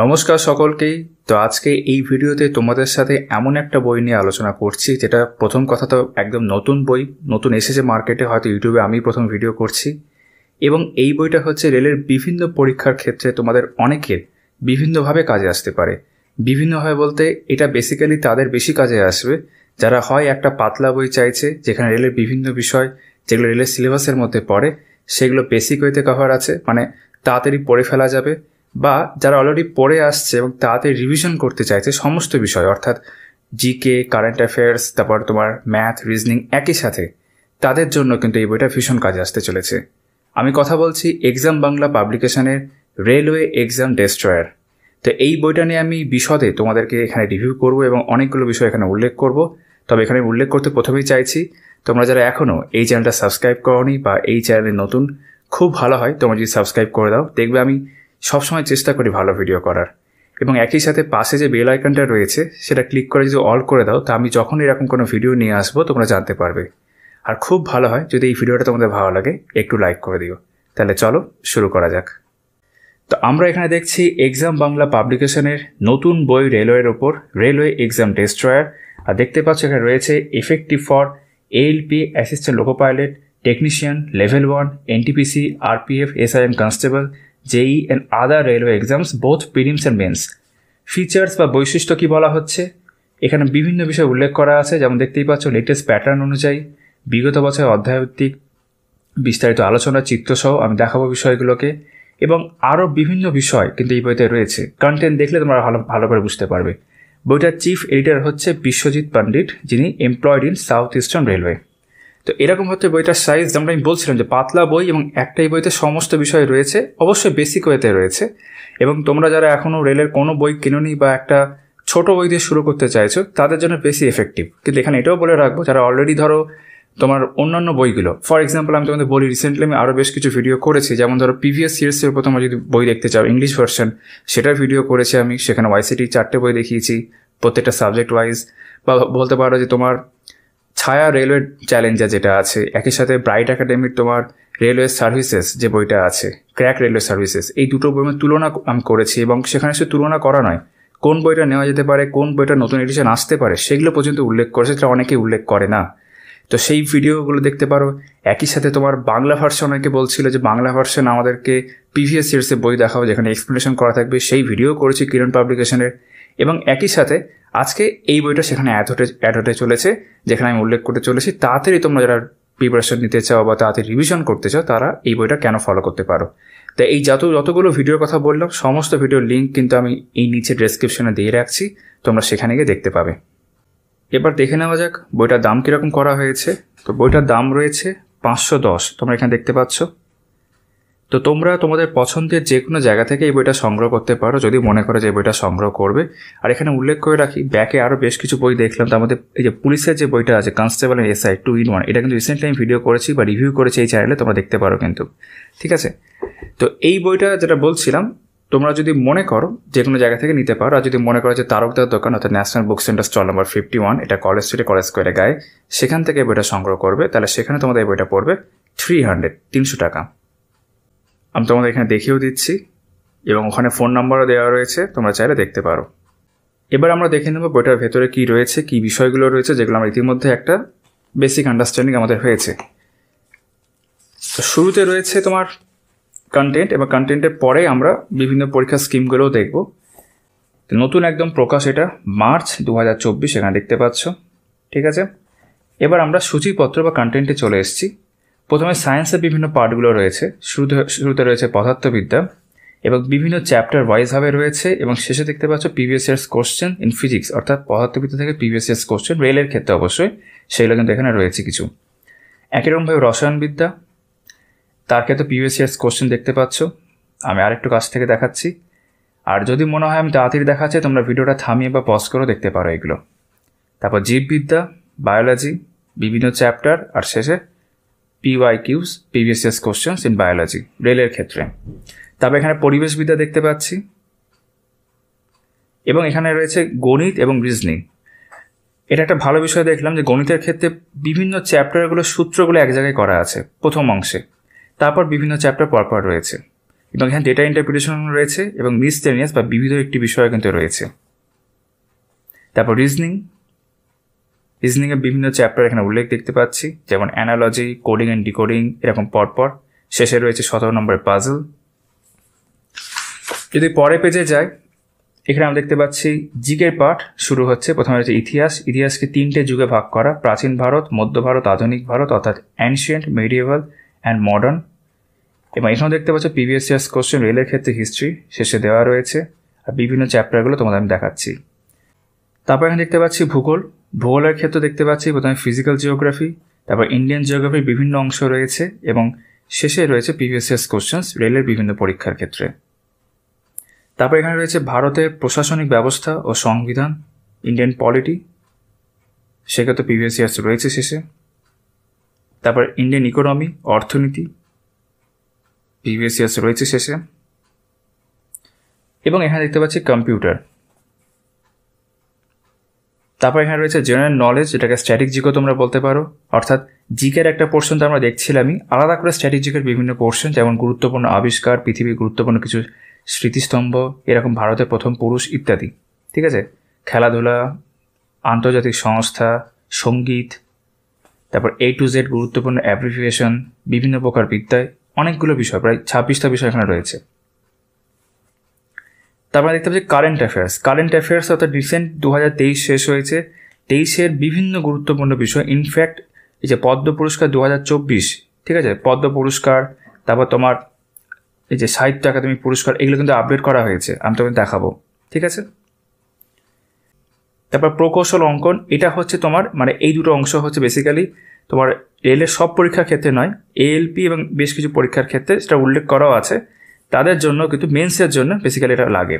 নমস্কার সকলকেই তো আজকে এই ভিডিওতে তোমাদের সাথে এমন একটা বই নিয়ে আলোচনা করছি যেটা প্রথম কথা তো একদম নতুন বই নতুন এসেছে মার্কেটে হয়তো ইউটিউবে আমি প্রথম ভিডিও করছি এবং এই বইটা হচ্ছে রেলের বিভিন্ন পরীক্ষার ক্ষেত্রে তোমাদের অনেকের বিভিন্নভাবে কাজে আসতে পারে বিভিন্নভাবে বলতে এটা বেসিক্যালি তাদের বেশি কাজে আসবে যারা হয় একটা পাতলা বই চাইছে যেখানে রেলের বিভিন্ন বিষয় যেগুলো রেলের সিলেবাসের মধ্যে পড়ে সেগুলো বেসিক ওয়েতে কভার আছে মানে তাড়াতাড়ি পড়ে ফেলা যাবে বা যারা অলরেডি পড়ে আসছে এবং তাতে রিভিশন করতে চাইছে সমস্ত বিষয় অর্থাৎ জিকে কারেন্ট অ্যাফেয়ার্স তারপর তোমার ম্যাথ রিজনিং একই সাথে তাদের জন্য কিন্তু এই বইটা ভীষণ কাজে আসতে চলেছে আমি কথা বলছি এক্সাম বাংলা পাবলিকেশনের রেলওয়ে এক্সাম ডেস্ট্রয়ার তো এই বইটা নিয়ে আমি বিশদে তোমাদেরকে এখানে রিভিউ করব এবং অনেকগুলো বিষয় এখানে উল্লেখ করব তবে এখানে উল্লেখ করতে প্রথমেই চাইছি তোমরা যারা এখনও এই চ্যানেলটা সাবস্ক্রাইব করনি বা এই চ্যানেলে নতুন খুব ভালো হয় তোমরা যদি সাবস্ক্রাইব করে দাও দেখবে আমি সবসময় চেষ্টা করি ভালো ভিডিও করার এবং একই সাথে পাশে যে বেল আইকনটা রয়েছে সেটা ক্লিক করে যদি অল করে দাও তা আমি যখন এরকম কোনো ভিডিও নিয়ে আসবো তোমরা জানতে পারবে আর খুব ভালো হয় যদি এই ভিডিওটা তোমাদের ভালো লাগে একটু লাইক করে দিও তাহলে চলো শুরু করা যাক তো আমরা এখানে দেখছি এক্সাম বাংলা পাবলিকেশনের নতুন বই রেলওয়ের ওপর রেলওয়ে এক্সাম ডেস্ট্রয়ার আর দেখতে পাচ্ছ এখানে রয়েছে effective for ALP assistant loco pilot technician level one NTPC RPF SIM constable JE and other railway exams both prelims and mains features বা বৈশিষ্ট্য কি বলা হচ্ছে এখানে বিভিন্ন বিষয় উল্লেখ করা আছে যেমন দেখতেই পাচ্ছ লেটেস্ট প্যাটার্ন অনুযায়ী বিগত বছরের অধ্যায়ভিত্তিক বিস্তারিত আলোচনা চিত্রসহ আমি দেখাবো বিষয়গুলোকে এবং আরও বিভিন্ন বিষয় কিন্তু এই বইতে রয়েছে কন্টেন্ট দেখলে তোমরা ভালো ভালো করে বুঝতে পারবে বইটার চিফ এডিটর হচ্ছে বিশ্বজিৎ পণ্ডিত যিনি employed in South Eastern Railway তো এরকম হচ্ছে বইটার সাইজ যেমন আমি বলছিলাম যে পাতলা বই এবং একটাই বইতে সমস্ত বিষয় রয়েছে অবশ্যই বেসিক ওয়েতে রয়েছে এবং তোমরা যারা এখনও রেলের কোনো বই কিনোনি বা একটা ছোট বই দিয়ে শুরু করতে চাইছো তাদের জন্য বেশি এফেক্টিভ কিন্তু এখানে এটাও বলে রাখবো যারা অলরেডি ধরো তোমার অন্যান্য বইগুলো ফর এক্সাম্পল আমি তোমাদের বলি রিসেন্টলি আমি আরও বেশ কিছু ভিডিও করেছি যেমন ধরো প্রিভিয়াস সিরিজের উপর তোমরা যদি বই দেখতে চাও ইংলিশ ভার্সন সেটার ভিডিও করেছি আমি সেখানে ওয়াইসিটি চারটে বই দেখিয়েছি প্রত্যেকটা সাবজেক্ট ওয়াইজ বা বলতে পারো যে তোমার ছায়া রেলওয়ে চ্যালেঞ্জার যেটা আছে একই সাথে ব্রাইট একাডেমির তোমার রেলওয়ে সার্ভিসেস যে বইটা আছে ক্র্যাক রেলওয়ে সার্ভিসেস এই দুটো বইয়ের তুলনা আমি করেছি এবং সেখানে সে তুলনা করা নয় কোন বইটা নেওয়া যেতে পারে কোন বইটা নতুন এডিশন আসতে পারে সেগুলো পর্যন্ত উল্লেখ করেছে সেটা অনেকেই উল্লেখ করে না তো সেই ভিডিওগুলো দেখতে পারো একই সাথে তোমার বাংলা ভার্সন অনেকে বলছিল যে বাংলা ভার্সন আমাদেরকে প্রিভিয়াস ইয়ার্সের বই দেখাও যেখানে এক্সপ্লেনেশন করা থাকবে সেই ভিডিও করেছি কিরণ পাবলিকেশনের এবং একই সাথে আজকে এই বইটা সেখানে অ্যাড হতে চলেছে যেখানে আমি উল্লেখ করতে চলেছি তাড়াতাড়ি তোমরা যারা প্রিপারেশন নিতে চাও বা তাড়াতাড়ি রিভিশন করতে চাও তারা এই বইটা কেন ফলো করতে পারো তো এই যত যতগুলো ভিডিওর কথা বললাম সমস্ত ভিডিওর লিঙ্ক কিন্তু আমি এই নিচে ডেসক্রিপশনে দিয়ে রাখছি তোমরা সেখানে গিয়ে দেখতে পাবে এবার দেখে নেওয়া যাক বইটার দাম কীরকম করা হয়েছে তো বইটার দাম রয়েছে পাঁচশো দশ তোমরা এখানে দেখতে পাচ্ছ তো তোমরা তোমাদের পছন্দের যে কোনো জায়গা থেকে এই বইটা সংগ্রহ করতে পারো যদি মনে করো যে বইটা সংগ্রহ করবে আর এখানে উল্লেখ করে রাখি ব্যাকে আরও বেশ কিছু বই দেখলাম তো আমাদের এই যে পুলিশের যে বইটা আছে constable SI two in one এটা কিন্তু রিসেন্টলি আমি ভিডিও করেছি বা রিভিউ করেছি এই চ্যানেলে তোমরা দেখতে পারো কিন্তু ঠিক আছে তো এই বইটা যেটা বলছিলাম তোমরা যদি মনে করো যে কোনো জায়গা থেকে নিতে পারো আর যদি মনে করো যে তারকদার দোকান অর্থাৎ National Book Centre stall number fifty one এটা কলেজ স্ট্রিটে কলেজ স্কোয়ারে গায়ে সেখান থেকে বইটা সংগ্রহ করবে তাহলে সেখানে তোমাদের এই বইটা পড়বে থ্রি হান্ড্রেড তিনশো টাকা আমি তোমাদের এখানে দেখিয়েও দিচ্ছি এবং ওখানে ফোন নাম্বারও দেওয়া রয়েছে তোমরা চাইলে দেখতে পারো এবার আমরা দেখে নেব বইটার ভেতরে কি রয়েছে কি বিষয়গুলো রয়েছে যেগুলো আমরা ইতিমধ্যে একটা বেসিক আন্ডারস্ট্যান্ডিং আমাদের হয়েছে তো শুরুতে রয়েছে তোমার কন্টেন্ট এবং কন্টেন্টের পরে আমরা বিভিন্ন পরীক্ষার স্কিমগুলোও দেখব নতুন একদম প্রকাশ এটা মার্চ দু হাজার চব্বিশ এখানে দেখতে পাচ্ছ ঠিক আছে এবার আমরা সূচিপত্র বা কন্টেন্টে চলে এসেছি প্রথমে সায়েন্সের বিভিন্ন পার্টগুলো রয়েছে শুরুতে শুরুতে রয়েছে পদার্থবিদ্যা এবং বিভিন্ন চ্যাপ্টার ওয়াইজভাবে রয়েছে এবং শেষে দেখতে পাচ্ছ PVS years question in physics অর্থাৎ পদার্থবিদ্যা থেকে পিভিএস ইয়ার্স কোশ্চেন রেলের ক্ষেত্রে অবশ্যই সেগুলো কিন্তু এখানে রয়েছে কিছু একই রকমভাবে রসায়নবিদ্যা তার ক্ষেত্রে পিভিএস ইয়ার্স কোশ্চেন দেখতে পাচ্ছ আমি আরেকটু কাছ থেকে দেখাচ্ছি আর যদি মনে হয় আমি তাড়াতাড়ি দেখাচ্ছি তোমরা ভিডিওটা থামিয়ে বা পজ করেও দেখতে পারো এগুলো তারপর জীববিদ্যা বায়োলজি বিভিন্ন চ্যাপ্টার আর শেষে PYQs previous questions in biology রেলের ক্ষেত্রে তবে এখানে পরিবেশবিদ্যা দেখতে পাচ্ছি এবং এখানে রয়েছে গণিত এবং রিজনিং এটা একটা ভালো বিষয় দেখলাম যে গণিতের ক্ষেত্রে বিভিন্ন চ্যাপ্টারগুলো সূত্রগুলো এক জায়গায় করা আছে প্রথম অংশে তারপর বিভিন্ন চ্যাপ্টার পরপর রয়েছে এবং এখানে ডেটা ইন্টারপ্রিটেশন রয়েছে এবং মিসটেনিয়াস বা বিবিধ একটি বিষয় কিন্তু রয়েছে তারপর রিজনিং রিজনিংয়ের বিভিন্ন চ্যাপ্টার এখানে উল্লেখ দেখতে পাচ্ছি যেমন অ্যানালজি কোডিং অ্যান্ড ডিকোডিং এরকম পরপর শেষে রয়েছে সতেরো নম্বরের পাজল যদি পরে পেজে যাই এখানে আমরা দেখতে পাচ্ছি জিকের পাঠ শুরু হচ্ছে প্রথমে রয়েছে ইতিহাস ইতিহাসকে তিনটে যুগে ভাগ করা প্রাচীন ভারত মধ্য ভারত আধুনিক ভারত অর্থাৎ অ্যানশিয়েন্ট মেডিয়েভাল অ্যান্ড মডার্ন এবং এখানেও দেখতে পাচ্ছ প্রিভিয়াস ইয়ার্স কোশ্চেন রেলের ক্ষেত্রে হিস্ট্রি শেষে দেওয়া রয়েছে আর বিভিন্ন চ্যাপ্টারগুলো তোমাদের আমি দেখাচ্ছি তারপর এখানে দেখতে পাচ্ছি ভূগোল ভূগোলের ক্ষেত্র দেখতে পাচ্ছি প্রথমে ফিজিক্যাল জিওগ্রাফি তারপর ইন্ডিয়ান জিওগ্রাফির বিভিন্ন অংশ রয়েছে এবং শেষে রয়েছে প্রিভিয়াস কোশ্চেন্স রেলের বিভিন্ন পরীক্ষার ক্ষেত্রে তারপর এখানে রয়েছে ভারতের প্রশাসনিক ব্যবস্থা ও সংবিধান ইন্ডিয়ান পলিটি সেক্ষেত্রে প্রিভিয়াস ইয়ার্স রয়েছে শেষে তারপর ইন্ডিয়ান ইকোনমি অর্থনীতি প্রিভিয়াস রয়েছে শেষে এবং এখানে দেখতে পাচ্ছি কম্পিউটার তারপর এখানে রয়েছে জেনারেল নলেজ যেটাকে স্ট্যাটিক জিকো তোমরা বলতে পারো অর্থাৎ জিকের একটা পোর্শন তো আমরা দেখছিলামই আলাদা করে স্ট্যাটিক জিকের বিভিন্ন পোর্শন যেমন গুরুত্বপূর্ণ আবিষ্কার পৃথিবীর গুরুত্বপূর্ণ কিছু স্মৃতিস্তম্ভ এরকম ভারতের প্রথম পুরুষ ইত্যাদি ঠিক আছে খেলাধুলা আন্তর্জাতিক সংস্থা সঙ্গীত তারপর এ টু জেড গুরুত্বপূর্ণ অ্যাপ্রিফিকেশন বিভিন্ন প্রকার বিদ্যায় অনেকগুলো বিষয় প্রায় ছাব্বিশটা বিষয় এখানে রয়েছে তারপরে দেখতে পাচ্ছি কারেন্ট অ্যাফেয়ার্স কারেন্ট অ্যাফেয়ার্স অর্থাৎ রিসেন্ট দু শেষ হয়েছে তেইশের বিভিন্ন গুরুত্বপূর্ণ বিষয় ইনফ্যাক্ট এই যে পদ্ম পুরস্কার দু ঠিক আছে পদ্ম পুরস্কার তারপর তোমার এই যে সাহিত্য একাডেমি পুরস্কার এগুলো কিন্তু আপডেট করা হয়েছে আমি তোমাকে দেখাবো ঠিক আছে তারপর প্রকৌশল অঙ্কন এটা হচ্ছে তোমার মানে এই দুটো অংশ হচ্ছে বেসিক্যালি তোমার রেলের সব পরীক্ষার ক্ষেত্রে নয় এএলপি এবং বেশ কিছু পরীক্ষার ক্ষেত্রে সেটা উল্লেখ করাও আছে তাদের জন্য কিন্তু মেন্সের জন্য বেসিক্যালি এটা লাগে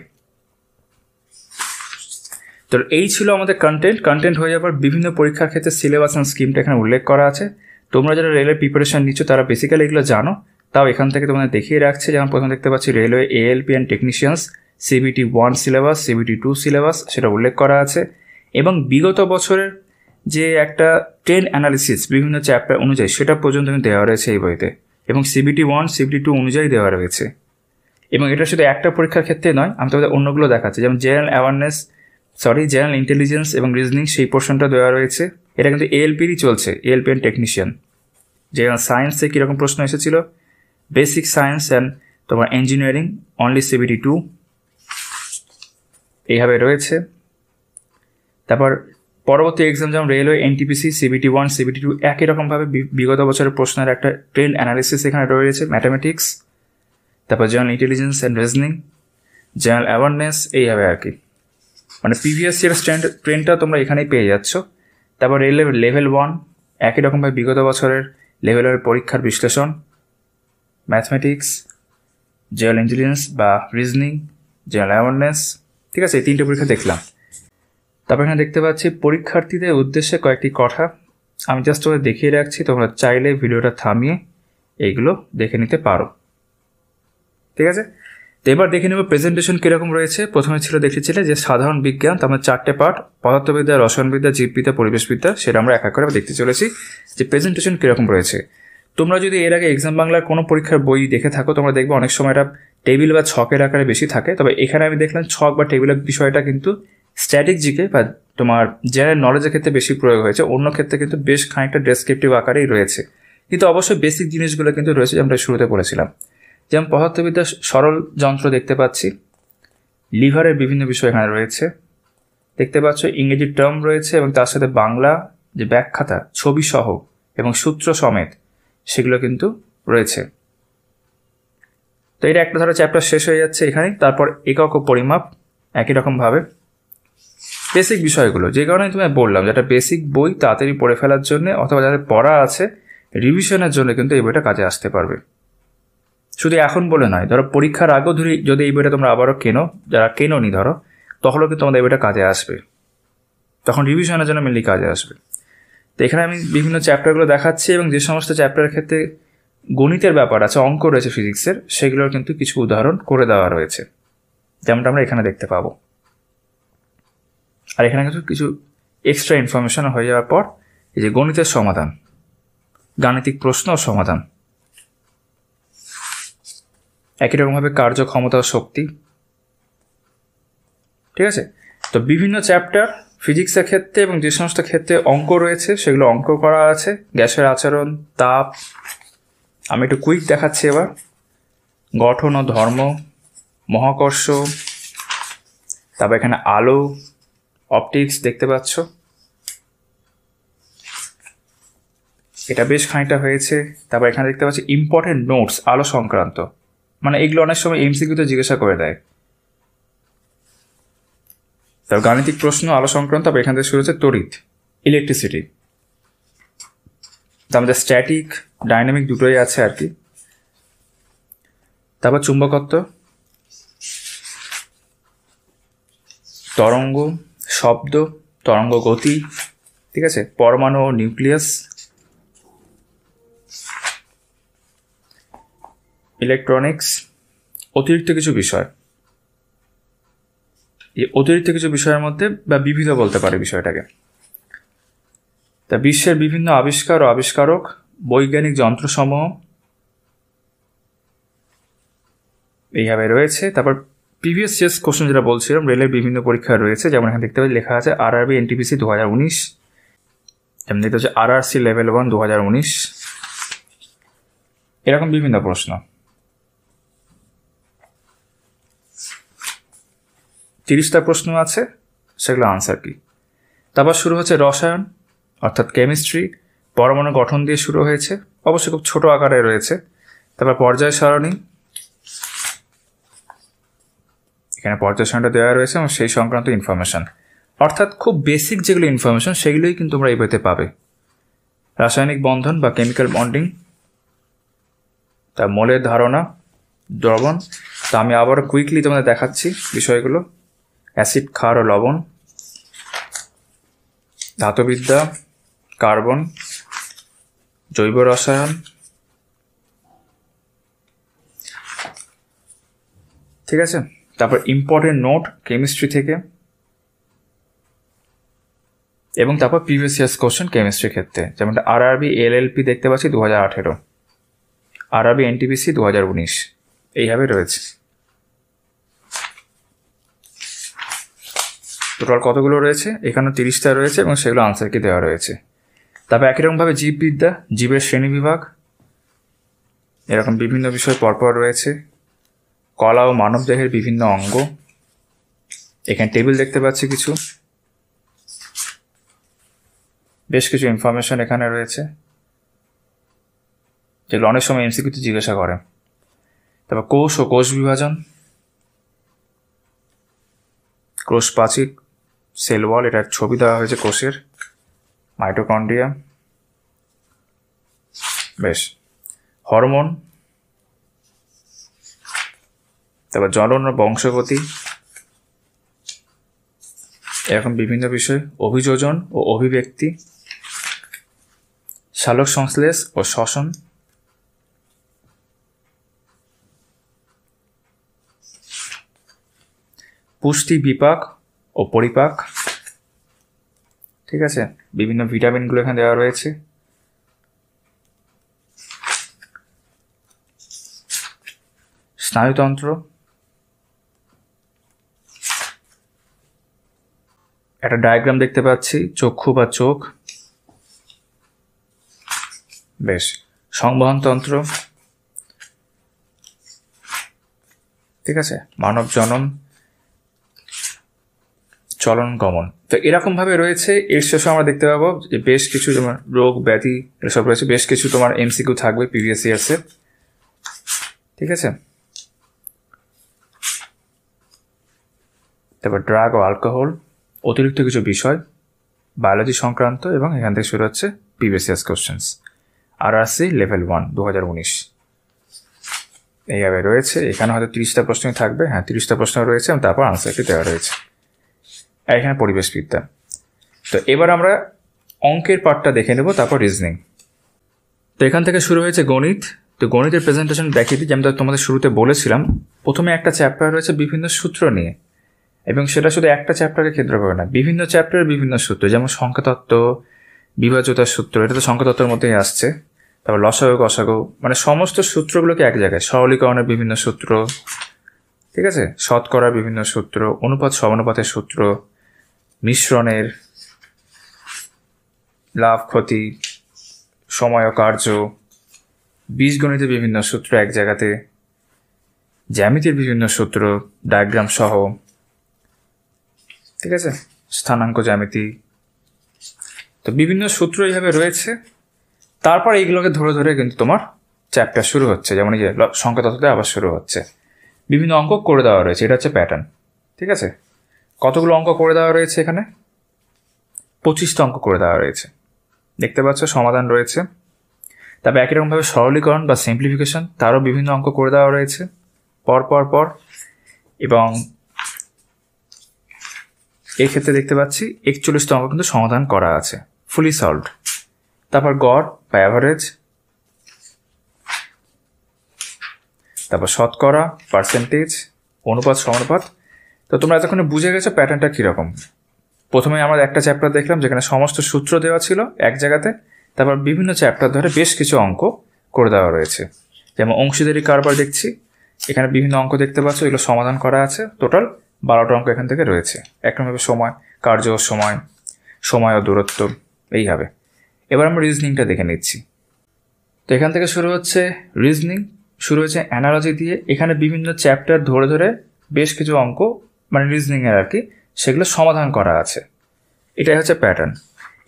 তো এই ছিল আমাদের কন্টেন্ট কন্টেন্ট হয়ে যাওয়ার বিভিন্ন পরীক্ষার ক্ষেত্রে সিলেবাস অ্যান্ড স্কিমটা এখানে উল্লেখ করা আছে তোমরা যারা রেলের প্রিপারেশন নিচ্ছ তারা বেসিক্যালি এগুলো জানো তাও এখান থেকে তোমাদের দেখিয়ে রাখছে যেমন প্রথমে দেখতে পাচ্ছি railway ALP and technicians CBT one syllabus CBT two syllabus সেটা উল্লেখ করা আছে এবং বিগত বছরের যে একটা ট্রেন অ্যানালিসিস বিভিন্ন চ্যাপ্টার অনুযায়ী সেটা পর্যন্ত দেওয়া রয়েছে এই বইতে এবং সিবিটি ওয়ান সিবিটি টু অনুযায়ী দেওয়া রয়েছে এবং এটা শুধু একটা পরীক্ষার ক্ষেত্রে নয় আমি তোমাদের অন্যগুলো দেখাচ্ছি যেমন general awareness sorry general intelligence এবং রিজনিং সেই পোর্শনটা দেওয়া রয়েছে এটা কিন্তু এএলপিরই চলছে এএলপি অ্যান্ড টেকনিশিয়ান জেনারেল সায়েন্সে কীরকম প্রশ্ন এসেছিল বেসিক সায়েন্স অ্যান্ড তোমার ইঞ্জিনিয়ারিং অনলি সিবিটি টু এইভাবে রয়েছে তারপর পরবর্তী এক্সাম যেমন railway NTPC CBT one CBT two একই রকমভাবে বিগত বছরের প্রশ্নের একটা ট্রেন অ্যানালিসিস এখানে রয়েছে ম্যাথামেটিক্স তারপর general intelligence and reasoning general awareness এইভাবে আর কি মানে প্রিভিয়াস ইয়ার স্ট্যান্ড ট্রেনটা তোমরা এখানেই পেয়ে যাচ্ছ তারপর রেলের লেভেল ওয়ান একই রকমভাবে বিগত বছরের লেভেলের পরীক্ষার বিশ্লেষণ ম্যাথমেটিক্স জেনারেল ইন্টেলিজেন্স বা রিজনিং জেনারেল অ্যাওয়ারনেস ঠিক আছে এই তিনটে পরীক্ষা দেখলাম তারপর এখানে দেখতে পাচ্ছি পরীক্ষার্থীদের উদ্দেশ্যে কয়েকটি কথা আমি জাস্ট তোমরা দেখিয়ে রাখছি তোমরা চাইলে ভিডিওটা থামিয়ে এইগুলো দেখে নিতে পারো ঠিক আছে তো এবার দেখে নেব প্রেজেন্টেশন কীরকম রয়েছে প্রথমে ছিল দেখেছিলে যে সাধারণ বিজ্ঞান তার মানে চারটে পার্ট পদার্থবিদ্যা রসায়নবিদ্যা জীববিদ্যা পরিবেশবিদ্যা সেটা আমরা এক এক করে দেখতে চলেছি যে প্রেজেন্টেশন কীরকম রয়েছে তোমরা যদি এর আগে এক্সাম বাংলার কোনো পরীক্ষার বই দেখে থাকো তোমরা দেখবে অনেক সময় এটা টেবিল বা ছকের আকারে বেশি থাকে তবে এখানে আমি দেখলাম ছক বা টেবিলের বিষয়টা কিন্তু স্ট্যাটিক জিকে বা তোমার জেনারেল নলেজের ক্ষেত্রে বেশি প্রয়োগ হয়েছে অন্য ক্ষেত্রে কিন্তু বেশ খানিকটা ডেসক্রিপটিভ আকারেই রয়েছে কিন্তু অবশ্যই বেসিক জিনিসগুলো কিন্তু রয়েছে আমরা শুরুতে পড়েছিলাম যেমন পদার্থবিদ্যার সরল যন্ত্র দেখতে পাচ্ছি লিভারের বিভিন্ন বিষয় এখানে রয়েছে দেখতে পাচ্ছ ইংরেজি টার্ম রয়েছে এবং তার সাথে বাংলা যে ব্যাখ্যাতা ছবি সহ এবং সূত্র সমেত সেগুলো কিন্তু রয়েছে তো এটা একটা ধরো চ্যাপ্টার শেষ হয়ে যাচ্ছে এখানে তারপর একক ও পরিমাপ একই রকমভাবে বেসিক বিষয়গুলো যে কারণে তুমি বললাম যেটা বেসিক বই তাড়াতাড়ি পড়ে ফেলার জন্য অথবা যাদের পড়া আছে রিভিশনের জন্য কিন্তু এই বইটা কাজে আসতে পারবে শুধু এখন বলে নয় ধরো পরীক্ষার আগেও ধরি যদি এই বইটা তোমরা আবারও কেনো যারা কেনো নি ধরো তখনও কিন্তু তোমাদের এই বইটা কাজে আসবে তখন রিভিশনের জন্য মেনলি কাজে আসবে তো এখানে আমি বিভিন্ন চ্যাপ্টারগুলো দেখাচ্ছি এবং যে সমস্ত চ্যাপ্টারের ক্ষেত্রে গণিতের ব্যাপার আছে অঙ্ক রয়েছে ফিজিক্সের সেগুলোর কিন্তু কিছু উদাহরণ করে দেওয়া রয়েছে যেমনটা আমরা এখানে দেখতে পাবো আর এখানে কিন্তু কিছু এক্সট্রা ইনফরমেশন হয়ে যাওয়ার পর এই যে গণিতের সমাধান গাণিতিক প্রশ্ন সমাধান একই রকমভাবে কার্যক্ষমতা ও শক্তি ঠিক আছে তো বিভিন্ন চ্যাপ্টার ফিজিক্সের ক্ষেত্রে এবং যে সমস্ত ক্ষেত্রে অঙ্ক রয়েছে সেগুলো অঙ্ক করা আছে গ্যাসের আচরণ তাপ আমি একটু কুইক দেখাচ্ছি এবার গঠন ও ধর্ম মহাকর্ষ তারপর এখানে আলো অপটিক্স দেখতে পাচ্ছ এটা বেশ খানিকটা হয়েছে তারপর এখানে দেখতে পাচ্ছি ইম্পর্টেন্ট নোটস আলো সংক্রান্ত মানে এগুলো অনেক সময় এমসিকিউতে জিজ্ঞাসা করে দেয় তারপর গাণিতিক প্রশ্ন আলো সংক্রান্ত তারপর এখান থেকে শুরু হচ্ছে তড়িৎ ইলেকট্রিসিটি তার মধ্যে স্ট্যাটিক ডাইনামিক দুটোই আছে আর কি তারপর চুম্বকত্ব তরঙ্গ শব্দ তরঙ্গ গতি ঠিক আছে পরমাণু নিউক্লিয়াস ইলেকট্রনিক্স অতিরিক্ত কিছু বিষয় এই অতিরিক্ত কিছু বিষয়ের মধ্যে বা বিবিধ বলতে পারে বিষয়টাকে তা বিশ্বের বিভিন্ন আবিষ্কার ও আবিষ্কারক বৈজ্ঞানিক যন্ত্রসমূহ এইভাবে রয়েছে তারপর প্রিভিয়াস চেস কোশ্চেন যেটা বলছিলাম রেলের বিভিন্ন পরীক্ষা রয়েছে যেমন এখানে দেখতে পাচ্ছি লেখা আছে আর আরবি এনটিপিসি দু হাজার উনিশ যেমন দেখতে পাচ্ছি আর আর সি লেভেল ওয়ান দু হাজার উনিশ এরকম বিভিন্ন প্রশ্ন তিরিশটা প্রশ্ন আছে সেগুলো আনসার কি তারপর শুরু হচ্ছে রসায়ন অর্থাৎ কেমিস্ট্রি পরমাণু গঠন দিয়ে শুরু হয়েছে অবশ্যই খুব ছোট আকারে রয়েছে তারপর পর্যায় সারণী এখানে পর্যায় সারণীটা দেওয়া রয়েছে এবং সেই সংক্রান্ত ইনফরমেশান অর্থাৎ খুব বেসিক যেগুলো ইনফরমেশান সেগুলোই কিন্তু তোমরা এই বইতে পাবে রাসায়নিক বন্ধন বা কেমিক্যাল বন্ডিং তার মোলের ধারণা দ্রবণ তা আমি আবার কুইকলি তোমাদের দেখাচ্ছি বিষয়গুলো অ্যাসিড ক্ষার ও লবণ ধাতুবিদ্যা কার্বন জৈব রসায়ন ঠিক আছে তারপর ইম্পর্টেন্ট নোট কেমিস্ট্রি থেকে এবং তারপর পিভিসিএস কোশ্চেন কেমিস্ট্রির ক্ষেত্রে যেমনটা আর আরবি এল এলপি দেখতে পাচ্ছি দু হাজার আঠেরো আর আরবি এনটিপিসি দু হাজার উনিশ এইভাবে রয়েছে টোটাল কতগুলো রয়েছে এখানেও তিরিশটা রয়েছে এবং সেগুলো আনসারকে দেওয়া রয়েছে তারপর একই রকমভাবে জীববিদ্যা জীবের শ্রেণী বিভাগ এরকম বিভিন্ন বিষয় পরপর রয়েছে কলা ও মানব দেহের বিভিন্ন অঙ্গ এখানে টেবিল দেখতে পাচ্ছি কিছু বেশ কিছু ইনফরমেশন এখানে রয়েছে যেগুলো অনেক সময় এমসিকিউতে জিজ্ঞাসা করে তারপর কোষ ও কোষ বিভাজন ক্রোশ প্রাচীর সেল ওয়াল এটার ছবি দেওয়া হয়েছে কোষের মাইটোকন্ড্রিয়া বেশ হরমোন তারপর জলন বংশগতি এরকম বিভিন্ন বিষয় অভিযোজন ও অভিব্যক্তি শালক সংশ্লেষ ও শ্বসন পুষ্টি বিপাক ও পরিপাক ঠিক আছে বিভিন্ন ভিটামিনগুলো এখানে দেওয়া রয়েছে স্নায়ুতন্ত্র একটা ডায়াগ্রাম দেখতে পাচ্ছি চক্ষু বা চোখ বেশ সংবহনতন্ত্র ঠিক আছে মানব জনম চলন গমন তো এরকমভাবে রয়েছে এর শেষে আমরা দেখতে পাবো যে বেশ কিছু তোমার রোগ ব্যাধি এসব রয়েছে বেশ কিছু তোমার এমসিকিউ থাকবে প্রিভিয়াস ইয়ার্সে ঠিক আছে তারপর ড্রাগ ও অ্যালকোহল অতিরিক্ত কিছু বিষয় বায়োলজি সংক্রান্ত এবং এখান থেকে শুরু হচ্ছে প্রিভিয়াস ইয়ার্স কোশ্চেন্স আর আসি লেভেল ওয়ান দু হাজার উনিশ এইভাবে রয়েছে এখানে হয়তো তিরিশটা প্রশ্নই থাকবে হ্যাঁ তিরিশটা প্রশ্ন রয়েছে এবং তারপর আনসারটি দেওয়া রয়েছে এখানে এখানে পরিবেশবিদ্যা তো এবার আমরা অঙ্কের পার্টটা দেখে নেব তারপর রিজনিং তো এখান থেকে শুরু হয়েছে গণিত তো গণিতের প্রেজেন্টেশন দেখিয়ে দিই আমি তোমাদের শুরুতে বলেছিলাম প্রথমে একটা চ্যাপ্টার রয়েছে বিভিন্ন সূত্র নিয়ে এবং সেটা শুধু একটা চ্যাপ্টারের ক্ষেত্র পাবে না বিভিন্ন চ্যাপ্টারের বিভিন্ন সূত্র যেমন সংখ্যাতত্ত্ব বিভাজ্যতার সূত্র এটা তো সংখ্যাতত্ত্বের মধ্যেই আসছে তারপর লসাগ অসাগ মানে সমস্ত সূত্রগুলোকে এক জায়গায় সরলীকরণের বিভিন্ন সূত্র ঠিক আছে সৎকরার বিভিন্ন সূত্র অনুপাত সমানুপাতের সূত্র মিশ্রণের লাভ ক্ষতি সময় কার্য বীজগণিতের বিভিন্ন সূত্র এক জায়গাতে জ্যামিতির বিভিন্ন সূত্র ডায়াগ্রাম সহ ঠিক আছে স্থানাঙ্ক জ্যামিতি তো বিভিন্ন সূত্র এইভাবে রয়েছে তারপর এইগুলোকে ধরে ধরে কিন্তু তোমার চ্যাপ্টার শুরু হচ্ছে যেমন এই যে সংখ্যা তত্ত্বতে আবার শুরু হচ্ছে বিভিন্ন অঙ্ক করে দেওয়া রয়েছে এটা হচ্ছে প্যাটার্ন ঠিক আছে কতগুলো অঙ্ক করে দেওয়া রয়েছে এখানে পঁচিশটা অঙ্ক করে দেওয়া রয়েছে দেখতে পাচ্ছ সমাধান রয়েছে তারপর একই রকমভাবে সরলীকরণ বা সিম্পলিফিকেশন তারও বিভিন্ন অঙ্ক করে দেওয়া রয়েছে পর পর পর এবং এই ক্ষেত্রে দেখতে পাচ্ছি একচল্লিশটা অঙ্ক কিন্তু সমাধান করা আছে ফুলি সলভড তারপর গড় বা অ্যাভারেজ তারপর শতকরা পার্সেন্টেজ অনুপাত সমানুপাত তো তোমরা এতক্ষণে বুঝে গেছো প্যাটার্নটা কীরকম প্রথমে আমরা একটা চ্যাপ্টার দেখলাম যেখানে সমস্ত সূত্র দেওয়া ছিল এক জায়গাতে তারপর বিভিন্ন চ্যাপ্টার ধরে বেশ কিছু অঙ্ক করে দেওয়া রয়েছে যেমন অংশীদারি কারবার দেখছি এখানে বিভিন্ন অঙ্ক দেখতে পাচ্ছ এগুলো সমাধান করা আছে টোটাল বারোটা অঙ্ক এখান থেকে রয়েছে একরকমভাবে সময় কার্য সময় সময় ও দূরত্ব এইভাবে এবার আমরা রিজনিংটা দেখে নিচ্ছি তো এখান থেকে শুরু হচ্ছে রিজনিং শুরু হয়েছে অ্যানালজি দিয়ে এখানে বিভিন্ন চ্যাপ্টার ধরে ধরে বেশ কিছু অঙ্ক মানে রিজনিংয়ের আর কি সেগুলো সমাধান করা আছে এটাই হচ্ছে প্যাটার্ন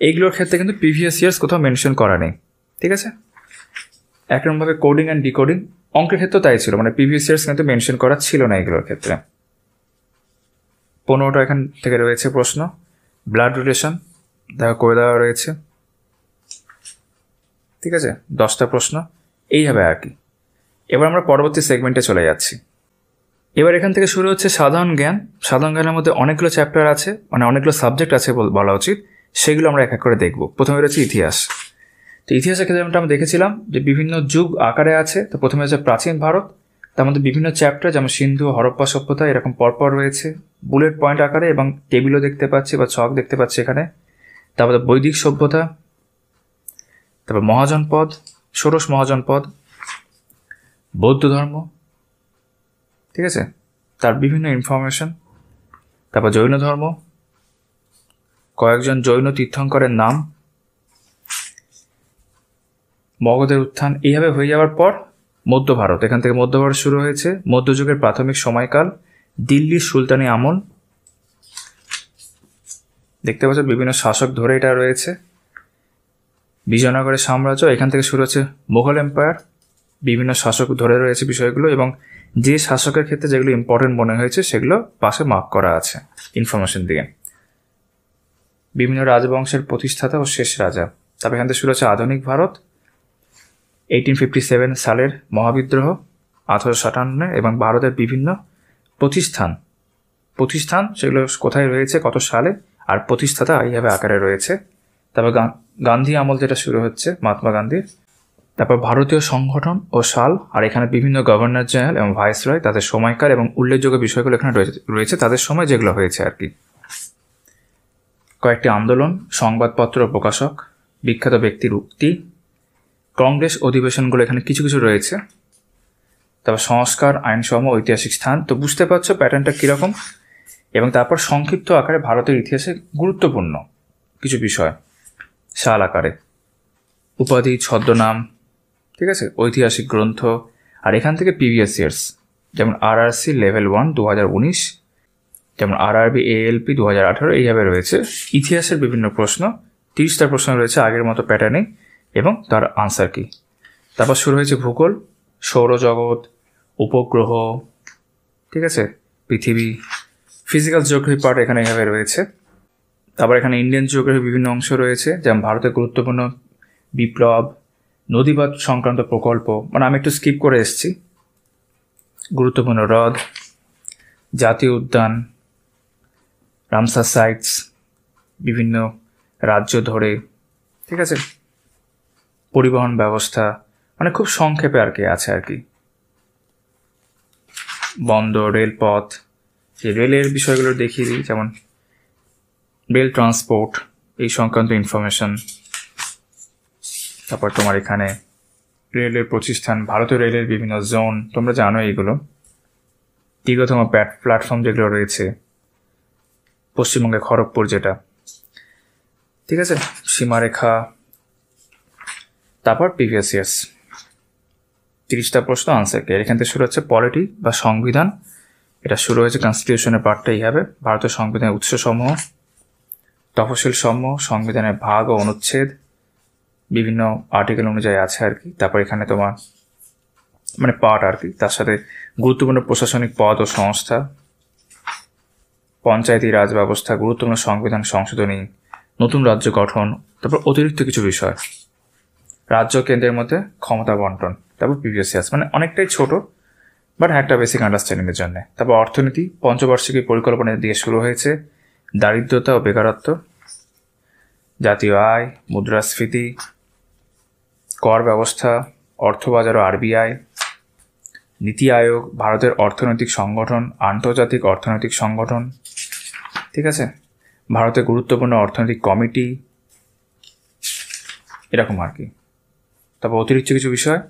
এইগুলোর ক্ষেত্রে কিন্তু প্রিভিয়াস ইয়ার্স কোথাও মেনশন করা নেই ঠিক আছে একরকমভাবে কোডিং অ্যান্ড ডিকোডিং অঙ্কের ক্ষেত্রেও তাই ছিল মানে প্রিভিয়াস ইয়ার্স কিন্তু মেনশন করা ছিল না এগুলোর ক্ষেত্রে পনেরোটা এখান থেকে রয়েছে প্রশ্ন ব্লাড রিলেশন দেখা করে দেওয়া রয়েছে ঠিক আছে দশটা প্রশ্ন এইভাবে আর কি এবার আমরা পরবর্তী সেগমেন্টে চলে যাচ্ছি এবার এখান থেকে শুরু হচ্ছে সাধারণ জ্ঞান সাধারণ জ্ঞানের মধ্যে অনেকগুলো চ্যাপ্টার আছে মানে অনেকগুলো সাবজেক্ট আছে বলা উচিত সেগুলো আমরা এক এক করে দেখব প্রথমে রয়েছে ইতিহাস তো ইতিহাসের ক্ষেত্রে আমরা দেখেছিলাম যে বিভিন্ন যুগ আকারে আছে তো প্রথমে হচ্ছে প্রাচীন ভারত তার মধ্যে বিভিন্ন চ্যাপ্টার যেমন সিন্ধু হরপ্পা সভ্যতা এরকম পরপর রয়েছে বুলেট পয়েন্ট আকারে এবং টেবিলও দেখতে পাচ্ছি বা ছক দেখতে পাচ্ছি এখানে তারপরে বৈদিক সভ্যতা তারপর মহাজনপদ ষোড়শ মহাজনপদ বৌদ্ধ ধর্ম ঠিক আছে তার বিভিন্ন ইনফরমেশন তারপর জৈন ধর্ম কয়েকজন জৈন তীর্থঙ্করের নাম মগধের উত্থান এইভাবে হয়ে যাওয়ার পর মধ্য ভারত এখান থেকে মধ্য ভারত শুরু হয়েছে মধ্যযুগের প্রাথমিক সময়কাল দিল্লির সুলতানি আমল দেখতে পাচ্ছ বিভিন্ন শাসক ধরে এটা রয়েছে বিজয়নগরের সাম্রাজ্য এখান থেকে শুরু হচ্ছে মুঘল এম্পায়ার বিভিন্ন শাসক ধরে রয়েছে বিষয়গুলো এবং যে শাসকের ক্ষেত্রে যেগুলো ইম্পর্টেন্ট মনে হয়েছে সেগুলো পাশে মার্ক করা আছে ইনফরমেশন দিয়ে বিভিন্ন রাজবংশের প্রতিষ্ঠাতা ও শেষ রাজা তারপর এখান থেকে শুরু হচ্ছে আধুনিক ভারত এইটিন ফিফটি সেভেন সালের মহাবিদ্রোহ আঠারোশো সাতান্ন এবং ভারতের বিভিন্ন প্রতিষ্ঠান প্রতিষ্ঠান সেগুলো কোথায় রয়েছে কত সালে আর প্রতিষ্ঠাতা এইভাবে আকারে রয়েছে তারপর গান্ধী আমল যেটা শুরু হচ্ছে মহাত্মা গান্ধীর তারপর ভারতীয় সংগঠন ও সাল আর এখানে বিভিন্ন গভর্নর জেনারেল এবং ভাইসরয় তাদের সময়কার এবং উল্লেখযোগ্য বিষয়গুলো এখানে রয়েছে তাদের সময় যেগুলো হয়েছে আর কি কয়েকটি আন্দোলন সংবাদপত্র প্রকাশক বিখ্যাত ব্যক্তির উক্তি কংগ্রেস অধিবেশনগুলো এখানে কিছু কিছু রয়েছে তারপর সংস্কার আইনসম ঐতিহাসিক স্থান তো বুঝতে পারছো প্যাটার্নটা কীরকম এবং তারপর সংক্ষিপ্ত আকারে ভারতের ইতিহাসে গুরুত্বপূর্ণ কিছু বিষয় সাল আকারে উপাধি ছদ্মনাম ঠিক আছে ঐতিহাসিক গ্রন্থ আর এখান থেকে প্রিভিয়াস ইয়ার্স যেমন আরআরসি লেভেল ওয়ান দু হাজার উনিশ যেমন আরআরবি এএলপি দু হাজার আঠারো এইভাবে রয়েছে ইতিহাসের বিভিন্ন প্রশ্ন তিরিশটা প্রশ্ন রয়েছে আগের মতো প্যাটার্নে এবং তার আনসার কি তারপর শুরু হয়েছে ভূগোল সৌরজগৎ উপগ্রহ ঠিক আছে পৃথিবী ফিজিক্যাল জিওগ্রাফি পার্ট এখানে এইভাবে রয়েছে তারপর এখানে ইন্ডিয়ান জিওগ্রাফি বিভিন্ন অংশ রয়েছে যেমন ভারতের গুরুত্বপূর্ণ বিপ্লব নদীবাদ সংক্রান্ত প্রকল্প মানে আমি একটু স্কিপ করে এসেছি গুরুত্বপূর্ণ হ্রদ জাতীয় উদ্যান রামসার সাইটস বিভিন্ন রাজ্য ধরে ঠিক আছে পরিবহন ব্যবস্থা মানে খুব সংক্ষেপে আর কি আছে আর কি বন্দর রেলপথ যে রেলের বিষয়গুলো দেখিয়ে দিই যেমন রেল ট্রান্সপোর্ট এই সংক্রান্ত ইনফরমেশন তারপর তোমার এখানে রেলের প্রতিষ্ঠান ভারতীয় রেলের বিভিন্ন জোন তোমরা জানো এইগুলো দীর্ঘতম প্যাট প্ল্যাটফর্ম যেগুলো রয়েছে পশ্চিমবঙ্গে খড়গপুর যেটা ঠিক আছে সীমারেখা তারপর প্রিভিয়াস ইয়ার্স তিরিশটা প্রশ্ন আনসার কে এখান থেকে শুরু হচ্ছে পলিটি বা সংবিধান এটা শুরু হয়েছে কনস্টিটিউশনের পার্টটা এইভাবে ভারতীয় সংবিধানের উৎসসমূহ তফসিল সমূহ সংবিধানের ভাগ ও অনুচ্ছেদ বিভিন্ন আর্টিকেল অনুযায়ী আছে আর কি তারপর এখানে তোমার মানে পার্ট আর কি তার সাথে গুরুত্বপূর্ণ প্রশাসনিক পদ ও সংস্থা পঞ্চায়েতি রাজ ব্যবস্থা গুরুত্বপূর্ণ সংবিধান সংশোধনী নতুন রাজ্য গঠন তারপর অতিরিক্ত কিছু বিষয় রাজ্য কেন্দ্রের মধ্যে ক্ষমতা বন্টন তারপর পিভিএসিএস মানে অনেকটাই ছোট বাট হ্যাঁ, একটা বেসিক আন্ডারস্ট্যান্ডিংয়ের জন্য তারপর অর্থনীতি পঞ্চবার্ষিকী পরিকল্পনা দিয়ে শুরু হয়েছে দারিদ্রতা ও বেকারত্ব জাতীয় আয় মুদ্রাস্ফীতি কর ব্যবস্থা অর্থবাজার ও আরবিআই নীতি আয়োগ ভারতের অর্থনৈতিক সংগঠন আন্তর্জাতিক অর্থনৈতিক সংগঠন ঠিক আছে ভারতের গুরুত্বপূর্ণ অর্থনৈতিক কমিটি এরকম আর কি তারপর অতিরিক্ত কিছু বিষয়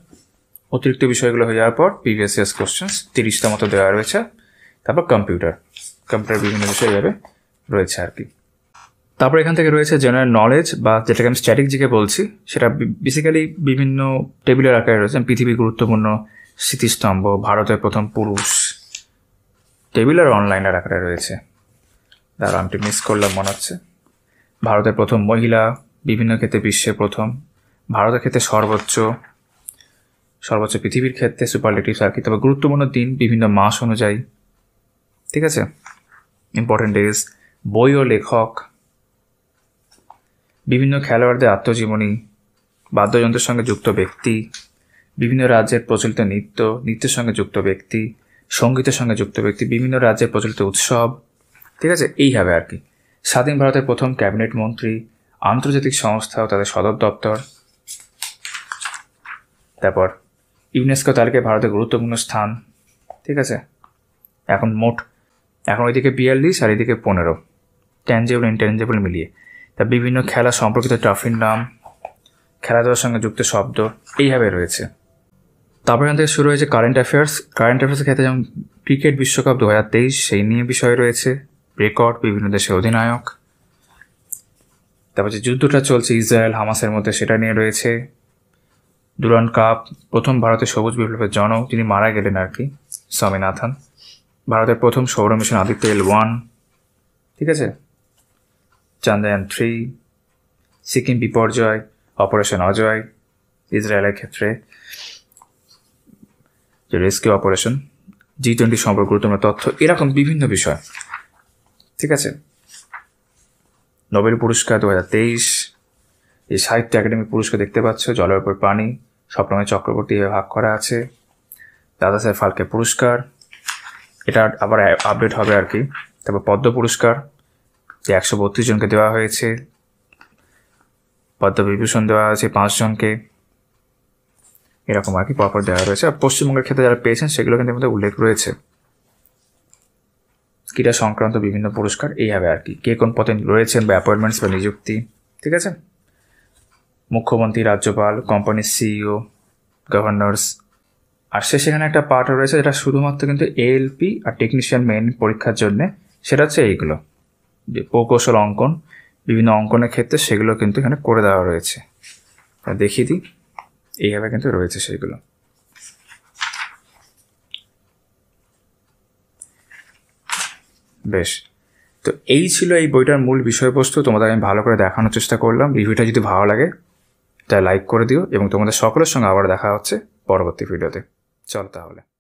অতিরিক্ত বিষয়গুলো হয়ে যাওয়ার পর প্রিভিয়াস ইয়ার্স কোশ্চেন্স তিরিশটা মতো দেওয়া রয়েছে তারপর কম্পিউটার কম্পিউটার বিভিন্ন বিষয় এভাবে রয়েছে আর কি তারপর এখান থেকে রয়েছে জেনারেল নলেজ বা যেটাকে আমি স্ট্যাটিক জিকে বলছি সেটা বেসিক্যালি বিভিন্ন টেবিলের আকারে রয়েছে পৃথিবীর গুরুত্বপূর্ণ স্মৃতিস্তম্ভ ভারতের প্রথম পুরুষ টেবিল আর অনলাইনের আকারে রয়েছে তার আমটি মিস করলাম মনে হচ্ছে ভারতের প্রথম মহিলা বিভিন্ন ক্ষেত্রে বিশ্বের প্রথম ভারতের ক্ষেত্রে সর্বোচ্চ সর্বোচ্চ পৃথিবীর ক্ষেত্রে সুপারলেটিভ সার্কিট তবে গুরুত্বপূর্ণ দিন বিভিন্ন মাস অনুযায়ী ঠিক আছে ইম্পর্টেন্ট ডেজ বই ও লেখক বিভিন্ন খেলোয়াড়দের আত্মজীবনী বাদ্যযন্ত্রের সঙ্গে যুক্ত ব্যক্তি বিভিন্ন রাজ্যের প্রচলিত নৃত্য নৃত্যের সঙ্গে যুক্ত ব্যক্তি সঙ্গীতের সঙ্গে যুক্ত ব্যক্তি বিভিন্ন রাজ্যের প্রচলিত উৎসব ঠিক আছে এইভাবে আর কি স্বাধীন ভারতের প্রথম ক্যাবিনেট মন্ত্রী আন্তর্জাতিক সংস্থা ও তাদের সদর দপ্তর তারপর ইউনেস্কো তালিকায় ভারতের গুরুত্বপূর্ণ স্থান ঠিক আছে এখন মোট এখন ওইদিকে বিয়াল্লিশ আর এদিকে পনেরো ট্যাঞ্জেবল ইনট্যাঞ্জেবল মিলিয়ে তা বিভিন্ন খেলা সম্পর্কিত ট্রফির নাম খেলাধুলার সঙ্গে যুক্ত শব্দ এইভাবে রয়েছে তারপর এখান থেকে শুরু হয়েছে কারেন্ট অ্যাফেয়ার্স কারেন্ট অ্যাফেয়ার্সের ক্ষেত্রে যেমন ক্রিকেট বিশ্বকাপ দু হাজার তেইশ সেই নিয়ে বিষয় রয়েছে রেকর্ড বিভিন্ন দেশের অধিনায়ক তারপর যে যুদ্ধটা চলছে ইসরায়েল হামাসের মধ্যে সেটা নিয়ে রয়েছে দুরান কাপ প্রথম ভারতের সবুজ বিপ্লবের জনক যিনি মারা গেলেন আর কি স্বামীনাথন ভারতের প্রথম সৌর মিশন আদিত্য এল ওয়ান ঠিক আছে চন্দ্রায়ন থ্রি সিকিম বিপর্যয় অপারেশন অজয় ইসরায়েলের ক্ষেত্রে রেস্কিউ অপারেশন জি টোয়েন্টি সম্পর্ক গুরুত্বপূর্ণ তথ্য এরকম বিভিন্ন বিষয় ঠিক আছে নোবেল পুরস্কার দু হাজার তেইশ এই সাহিত্য একাডেমি পুরস্কার দেখতে পাচ্ছ জলের উপর পানি স্বপ্নময় চক্রবর্তী ভাগ করা আছে দাদা সাহেব ফালকে পুরস্কার এটা আবার আপডেট হবে আর কি তারপর পদ্ম পুরস্কার যে একশো বত্রিশ জনকে দেওয়া হয়েছে পদ্মবিভূষণ দেওয়া হয়েছে পাঁচজনকে এরকম আর কি পরপর দেওয়া রয়েছে আর পশ্চিমবঙ্গের ক্ষেত্রে যারা পেয়েছেন সেগুলো কিন্তু মধ্যে উল্লেখ রয়েছে ক্রীড়া সংক্রান্ত বিভিন্ন পুরস্কার এইভাবে আর কি কে কোন পথে রয়েছেন বা অ্যাপয়েন্টমেন্টস বা নিযুক্তি ঠিক আছে মুখ্যমন্ত্রী রাজ্যপাল কোম্পানির সিইও গভর্নর্স আর সে সেখানে একটা পার্ট রয়েছে যেটা শুধুমাত্র কিন্তু এএলপি আর টেকনিশিয়ান মেন পরীক্ষার জন্যে সেটা হচ্ছে এইগুলো প্রকৌশল অঙ্কন বিভিন্ন অঙ্কনের ক্ষেত্রে সেগুলো কিন্তু এখানে করে দেওয়া রয়েছে দেখিয়ে দিই এইভাবে কিন্তু রয়েছে সেগুলো বেশ তো এই ছিল এই বইটার মূল বিষয়বস্তু তোমাদের আমি ভালো করে দেখানোর চেষ্টা করলাম রিভিউটা যদি ভালো লাগে তাই লাইক করে দিও এবং তোমাদের সকলের সঙ্গে আবার দেখা হচ্ছে পরবর্তী ভিডিওতে চল তাহলে